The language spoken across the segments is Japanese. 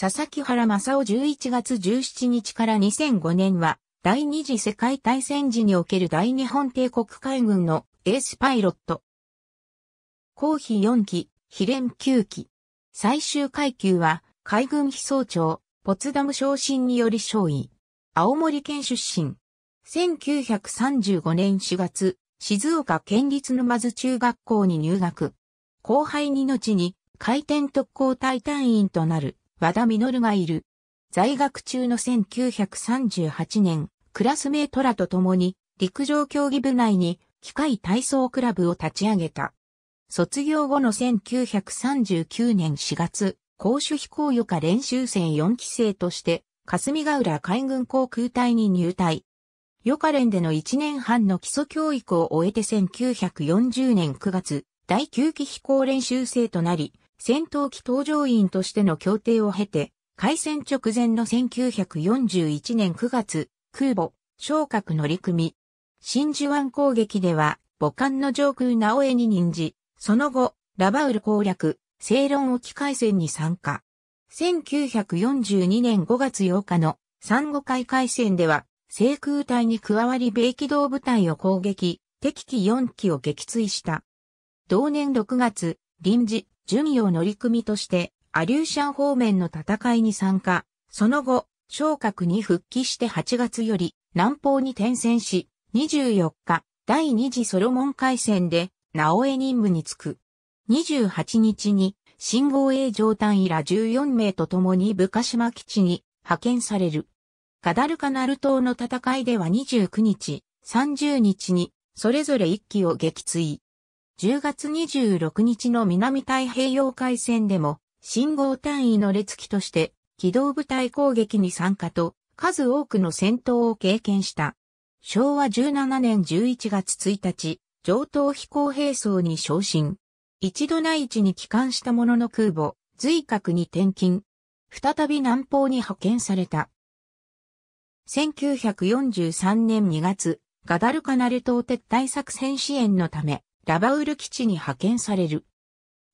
佐々木原正夫11月17日から2005年は、第二次世界大戦時における大日本帝国海軍のエースパイロット。公費4期、非連9期。最終階級は、海軍飛走長、ポツダム昇進により勝位。青森県出身。1935年4月、静岡県立沼津中学校に入学。後輩に後に、回転特攻隊隊員となる。和田実がいる。在学中の1938年、クラスメートらと共に陸上競技部内に機械体操クラブを立ち上げた。卒業後の1939年4月、公主飛行予科練習生4期生として、霞ヶ浦海軍航空隊に入隊。予科連での1年半の基礎教育を終えて1940年9月、第9期飛行練習生となり、戦闘機搭乗員としての協定を経て、開戦直前の1941年9月、空母、昇格乗組。真珠湾攻撃では、母艦の上空直江に任じ、その後、ラバウル攻略、正論沖海戦に参加。1942年5月8日の産後海海戦では、制空隊に加わり米機動部隊を攻撃、敵機4機を撃墜した。同年6月、臨時、巡洋乗組として、アリューシャン方面の戦いに参加、その後、昇格に復帰して8月より南方に転戦し、24日、第二次ソロモン海戦で、直江任務に就く。28日に、新号 a。上隊以ら14名と共に部鹿島基地に派遣される。ガダルカナル島の戦いでは29日、30日に、それぞれ1機を撃墜。10月26日の南太平洋海戦でも、信号単位の列機として、機動部隊攻撃に参加と、数多くの戦闘を経験した。昭和17年11月1日、上等飛行兵装に昇進。一度内地に帰還したものの空母、随格に転勤。再び南方に派遣された。1943年2月、ガダルカナル島撤退作戦支援のため、ラバウル基地に派遣される。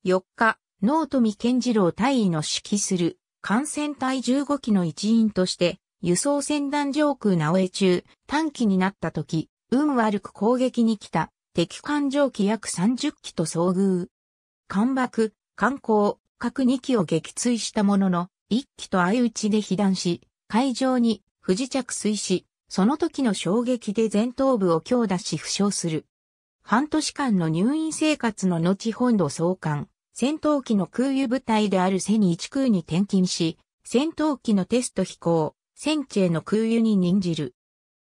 4日、ケ富健次郎大尉の指揮する艦船隊15機の一員として、輸送船団上空直江中、短期になった時、運悪く攻撃に来た敵艦上機約30機と遭遇。艦爆、艦砲、各2機を撃墜したものの、1機と相打ちで被弾し、海上に不時着水し、その時の衝撃で前頭部を強打し負傷する。半年間の入院生活の後本土総監、戦闘機の空輸部隊であるセニ1空に転勤し、戦闘機のテスト飛行、戦地への空輸に任じる。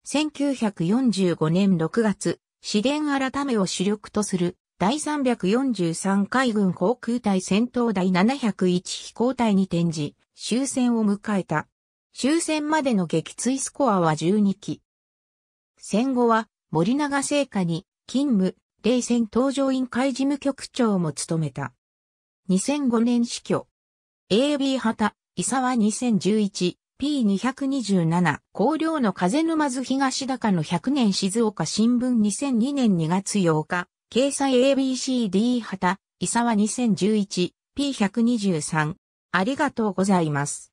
1945年6月、試練改めを主力とする第343海軍航空隊戦闘第701飛行隊に転じ、終戦を迎えた。終戦までの撃墜スコアは12機。戦後は森永製菓に勤務、冷戦搭乗委員会事務局長も務めた。2005年死去。AB 旗、伊沢 2011P227 高陵の風沼津東高の100年静岡新聞2002年2月8日掲載 ABCD 旗伊沢 2011P123 ありがとうございます。